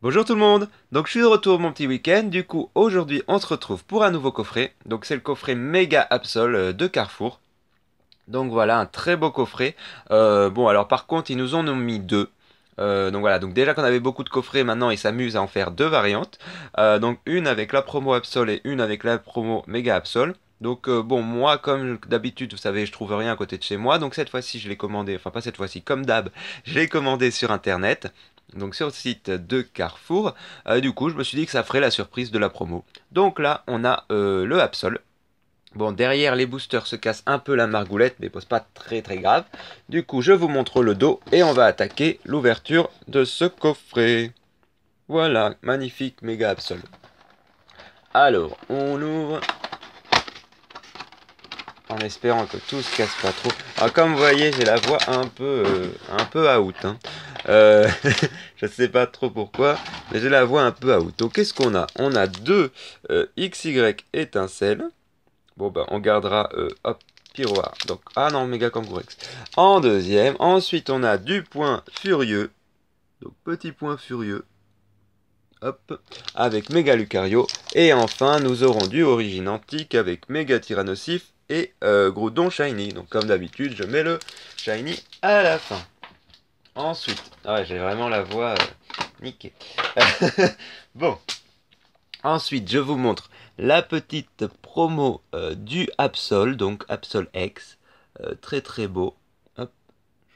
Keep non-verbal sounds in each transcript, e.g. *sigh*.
Bonjour tout le monde Donc je suis de retour mon petit week-end, du coup aujourd'hui on se retrouve pour un nouveau coffret, donc c'est le coffret Mega Absol euh, de Carrefour. Donc voilà, un très beau coffret. Euh, bon alors par contre ils nous en ont mis deux, euh, donc voilà, donc déjà qu'on avait beaucoup de coffrets, maintenant ils s'amusent à en faire deux variantes. donc une avec la promo Absol et une avec la promo Mega Absol. Donc bon, moi comme d'habitude, vous savez, je trouve rien à côté de chez moi. Donc cette fois-ci, je l'ai commandé, enfin pas cette fois-ci, comme d'hab, je l'ai commandé sur internet donc sur le site de Carrefour. Euh, du coup, je me suis dit que ça ferait la surprise de la promo. Donc là, on a euh, le Absol. Bon, derrière, les boosters se cassent un peu la margoulette, mais c'est pas très très grave. Du coup, je vous montre le dos et on va attaquer l'ouverture de ce coffret. Voilà, magnifique méga Absol. Alors, on ouvre en espérant que tout se casse pas trop. Alors, ah, comme vous voyez, j'ai la voix un peu, euh, un peu out. Hein. Euh, *laughs* je ne sais pas trop pourquoi, mais je la vois un peu out. Donc qu'est-ce qu'on a On a deux euh, XY étincelles. Bon ben on gardera euh, hop, Donc ah non, méga kangourex. En deuxième, ensuite on a du point furieux. Donc petit point furieux. Hop, avec méga lucario. Et enfin, nous aurons du origine antique avec méga tyrannosif et euh, Groudon Shiny. Donc comme d'habitude, je mets le Shiny à la fin. Ensuite, ah ouais, j'ai vraiment la voix euh, niquée. *laughs* bon, ensuite, je vous montre la petite promo euh, du Absol, donc Absol X, euh, très très beau. Je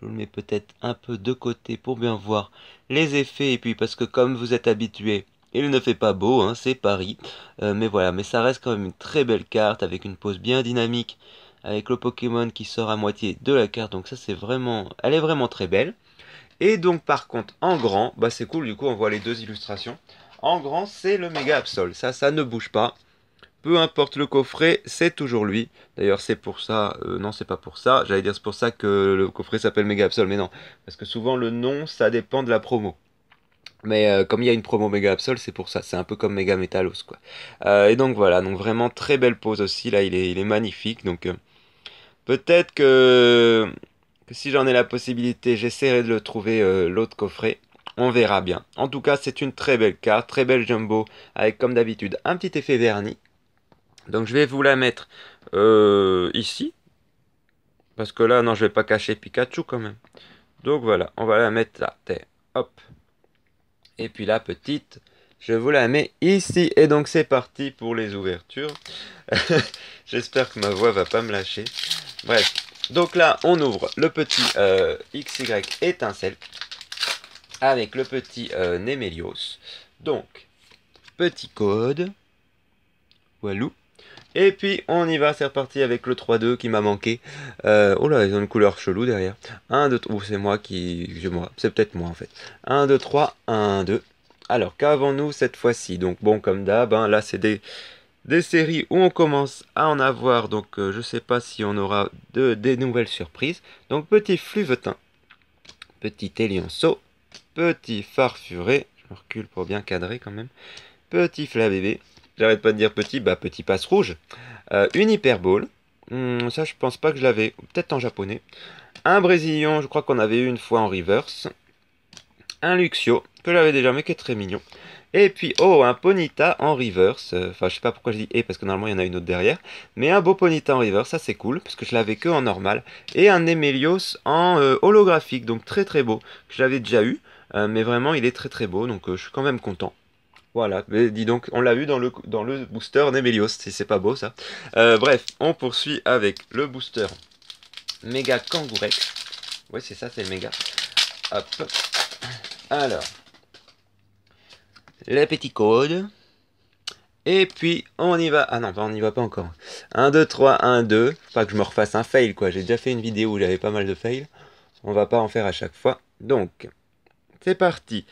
vous le mets peut-être un peu de côté pour bien voir les effets, et puis parce que comme vous êtes habitué, il ne fait pas beau, hein, c'est Paris. mais voilà, mais ça reste quand même une très belle carte avec une pose bien dynamique, avec le Pokémon qui sort à moitié de la carte, donc ça c'est vraiment, elle est vraiment très belle. Et donc par contre, en grand, bah c'est cool, du coup on voit les deux illustrations. En grand, c'est le méga Absol, ça, ça ne bouge pas. Peu importe le coffret, c'est toujours lui. D'ailleurs, c'est pour ça, euh, non, c'est pas pour ça, j'allais dire c'est pour ça que le coffret s'appelle méga Absol, mais non, parce que souvent le nom, ça dépend de la promo. Mais euh, comme il y a une promo Mega Absol, c'est pour ça. C'est un peu comme Mega Metalos, quoi. Euh, et donc voilà, donc vraiment très belle pose aussi. Là, il est, il est magnifique. Donc peut-être que si j'en ai la possibilité, j'essaierai de le trouver euh, l'autre coffret. On verra bien. En tout cas, c'est une très belle carte, très belle jumbo, avec comme d'habitude un petit effet vernis. Donc je vais vous la mettre euh, ici. Parce que là, non, je vais pas cacher Pikachu quand même. Donc voilà, on va la mettre là. Hop. Et puis la petite, je vous la mets ici. Et donc c'est parti pour les ouvertures. *laughs* J'espère que ma voix va pas me lâcher. Bref, donc là, on ouvre le petit euh, XY étincelle avec le petit euh, Nemelios. Donc, petit code. Walou. Et puis on y va, c'est reparti avec le 3-2 qui m'a manqué. Euh, oh là, ils ont une couleur chelou derrière. 1, 2, 3. c'est moi qui. C'est c'est peut-être moi en fait. 1, 2, 3, 1, 2. Alors, qu'avons-nous cette fois-ci Donc, bon, comme d'hab, hein, là c'est des des séries où on commence à en avoir, donc euh, je ne sais pas si on aura de, des nouvelles surprises. Donc petit Fluvetin, petit Élionceau, petit Farfuré, je me recule pour bien cadrer quand même, petit Flabébé, j'arrête pas de dire petit, bah petit Passe Rouge, euh, une Hyperbole, hmm, ça je pense pas que je l'avais, peut-être en japonais, un brésilien. je crois qu'on avait eu une fois en reverse, un Luxio, que j'avais déjà mais qui est très mignon, et puis, oh, un Ponita en reverse. Euh, enfin, je sais pas pourquoi je dis et parce que normalement il y en a une autre derrière. Mais un beau Ponita en reverse, ça c'est cool parce que je l'avais que en normal. Et un Emelios en euh, holographique, donc très très beau. Que j'avais déjà eu, euh, mais vraiment il est très très beau donc je suis quand même content. Voilà, mais dis donc, on l'a eu dans le, dans le booster Nemelios, c'est pas beau ça. bref, on poursuit avec le booster Mega Kangourex. Ouais, c'est ça, c'est le méga. Hop. Alors, les petits codes. Et puis on y va. Ah non, on n'y va pas encore. 1, 2, 3, 1, 2. Pas que je me refasse un fail quoi. J'ai déjà fait une vidéo où j'avais pas mal de fails. On va pas en faire à chaque fois. Donc, c'est parti.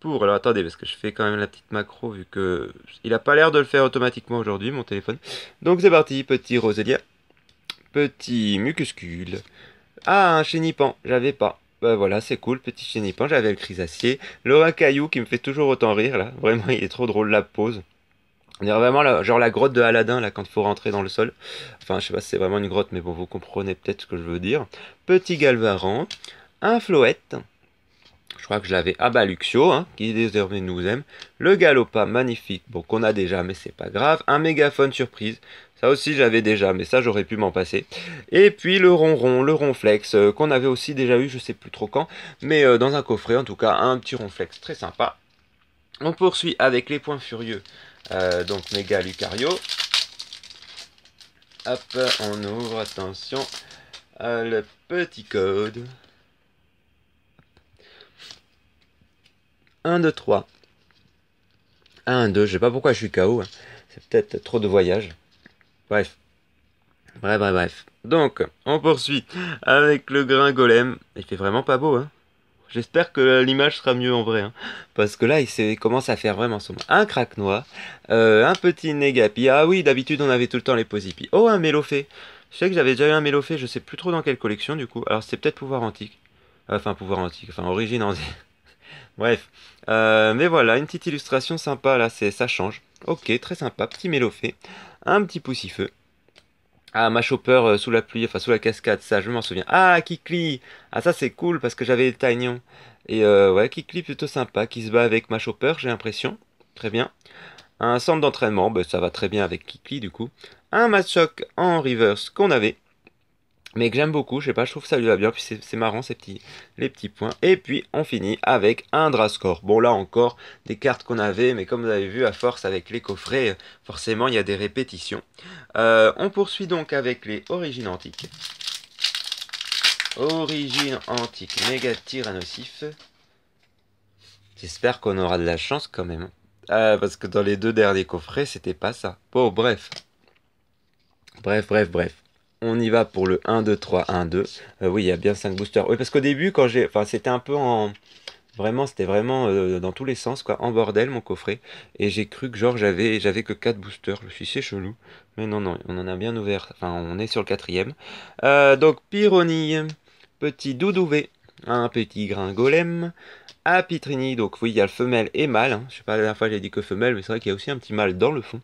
Pour. Alors attendez, parce que je fais quand même la petite macro vu que. Il a pas l'air de le faire automatiquement aujourd'hui, mon téléphone. Donc c'est parti, petit roselia. Petit mucuscule. Ah, un chenipan. j'avais pas. Bah voilà, c'est cool, petit chenipan j'avais le crisacier. le Caillou qui me fait toujours autant rire là, vraiment il est trop drôle la pose. On dirait vraiment genre la grotte de Aladdin là quand il faut rentrer dans le sol. Enfin, je sais pas si c'est vraiment une grotte, mais bon, vous comprenez peut-être ce que je veux dire. Petit Galvaran, un floette, je crois que je l'avais à Baluxio, hein, qui désormais nous aime. Le galopin magnifique, bon, qu'on a déjà, mais c'est pas grave. Un mégaphone surprise, ça aussi j'avais déjà, mais ça j'aurais pu m'en passer. Et puis le ronron, le ronflex, euh, qu'on avait aussi déjà eu, je sais plus trop quand, mais euh, dans un coffret en tout cas, un petit ronflex très sympa. On poursuit avec les points furieux, euh, donc méga Lucario. Hop, on ouvre, attention, le petit code. 1, 2, 3. 1, 2, je sais pas pourquoi je suis KO. Hein. C'est peut-être trop de voyages. Bref. Bref, bref, bref. Donc, on poursuit avec le grain golem. Il fait vraiment pas beau, hein. J'espère que l'image sera mieux en vrai. Hein. Parce que là, il commence à faire vraiment sombre. Un craquenois, euh, un petit négapi. Ah oui, d'habitude, on avait tout le temps les posipi. Oh, un mélophée. Je sais que j'avais déjà eu un mélophée. je sais plus trop dans quelle collection du coup. Alors, c'est peut-être pouvoir antique. Enfin, pouvoir antique, enfin, origine antique. Bref, euh, mais voilà, une petite illustration sympa là, c'est ça change. Ok, très sympa, petit mélofé, un petit poussifeu. Ah, ma chopper euh, sous la pluie, enfin sous la cascade, ça je m'en souviens. Ah, Kikli Ah, ça c'est cool parce que j'avais le taignon. Et euh, ouais, Kikli plutôt sympa, qui se bat avec ma chopper, j'ai l'impression. Très bien. Un centre d'entraînement, ben ça va très bien avec Kikli du coup. Un match en reverse qu'on avait mais que j'aime beaucoup, je sais pas, je trouve que ça lui va bien, puis c'est marrant ces petits, les petits points. Et puis on finit avec un Drascore. Bon là encore, des cartes qu'on avait, mais comme vous avez vu, à force avec les coffrets, forcément il y a des répétitions. Euh, on poursuit donc avec les origines antiques. Origines antique, méga tyrannosif. J'espère qu'on aura de la chance quand même. Euh, parce que dans les deux derniers coffrets, c'était pas ça. Bon, bref. Bref, bref, bref on y va pour le 1, 2, 3, 1, 2. oui, il y a bien 5 boosters. Oui, parce qu'au début, quand j'ai. Enfin, c'était un peu en. Vraiment, c'était vraiment euh, dans tous les sens, quoi. En bordel, mon coffret. Et j'ai cru que, genre, j'avais j'avais que 4 boosters. Je me suis dit, c'est chelou. Mais non, non, on en a bien ouvert. Enfin, on est sur le quatrième. Euh, donc, Pyronie. Petit doudouvé. Un petit grain à Pitrini. Donc oui, il y a le femelle et mâle. Je hein. Je sais pas, la dernière fois j'ai dit que femelle, mais c'est vrai qu'il y a aussi un petit mâle dans le fond.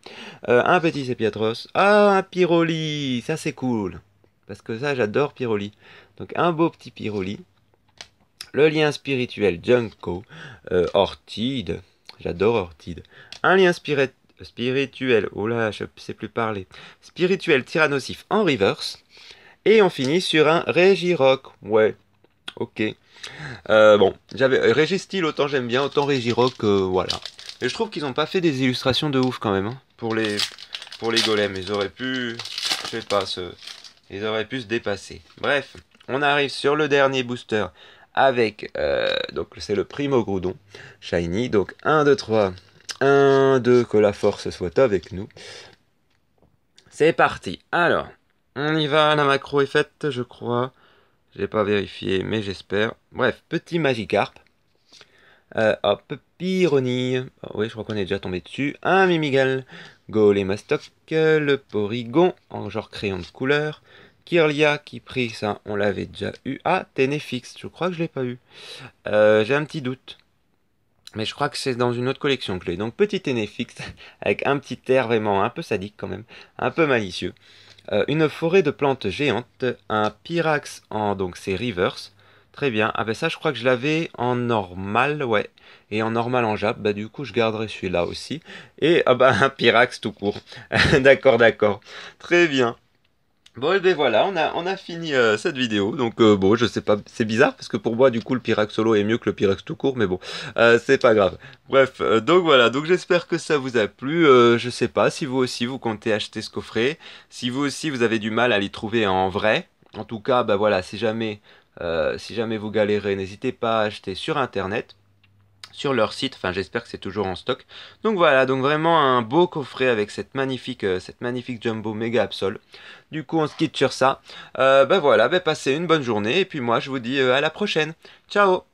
Euh, un petit sépiatros. Ah, un Pyroli, Ça c'est cool Parce que ça, j'adore Pyroli. Donc un beau petit Pyroli. Le lien spirituel Junko. Euh, ortide. J'adore Ortide. Un lien spirituel. Oh là, je sais plus parler. Spirituel Tyrannosif en reverse. Et on finit sur un Régiroc. Ouais, Ok. Euh, bon, j'avais euh, style autant j'aime bien, autant Régirock, que euh, voilà. Et je trouve qu'ils n'ont pas fait des illustrations de ouf quand même hein. pour les pour les golems. Ils auraient pu, je sais pas, se, ils auraient pu se dépasser. Bref, on arrive sur le dernier booster avec donc c'est le Primo Groudon Shiny. Donc 1, 2, 3, 1, 2, que la force soit avec nous. C'est parti. Alors, on y va. La macro est faite, je crois. J'ai pas vérifié, mais j'espère. Bref, petit Magikarp. Euh, hop, Pyronie. Ah oui, je crois qu'on est déjà tombé dessus. Un Mimigal. Mastocs. Le Porygon, en genre crayon de couleur. Kirlia qui prit ça, on l'avait déjà eu. Ah, Ténéfix, je crois que je l'ai pas eu. Euh, j'ai un petit doute. Mais je crois que c'est dans une autre collection que Donc petit fixe, *laughs* avec un petit air vraiment un peu sadique quand même, un peu malicieux. Euh, une forêt de plantes géantes, un Pyrax en donc c'est Rivers. Très bien. Ah ben ça je crois que je l'avais en normal, ouais. Et en normal en Jap, bah du coup je garderai celui-là aussi. Et ah ben *laughs* un Pyrax tout court. *laughs* d'accord, d'accord. Très bien. Bon, eh ben voilà, on a, on a fini euh, cette vidéo. Donc, euh, bon, je sais pas, c'est bizarre parce que pour moi, du coup, le Pirax solo est mieux que le Pirax tout court, mais bon, euh, c'est pas grave. Bref, donc voilà, donc j'espère que ça vous a plu. je sais pas si vous aussi vous comptez acheter ce coffret, si vous aussi vous avez du mal à les trouver en vrai. En tout cas, bah voilà, si jamais, si jamais vous galérez, n'hésitez pas à acheter sur internet sur leur site. Enfin, j'espère que c'est toujours en stock. Donc voilà, donc vraiment un beau coffret avec cette magnifique, euh, cette magnifique jumbo méga absol. Du coup, on se quitte sur ça. Euh, ben voilà, ben passez une bonne journée et puis moi, je vous dis euh, à la prochaine. Ciao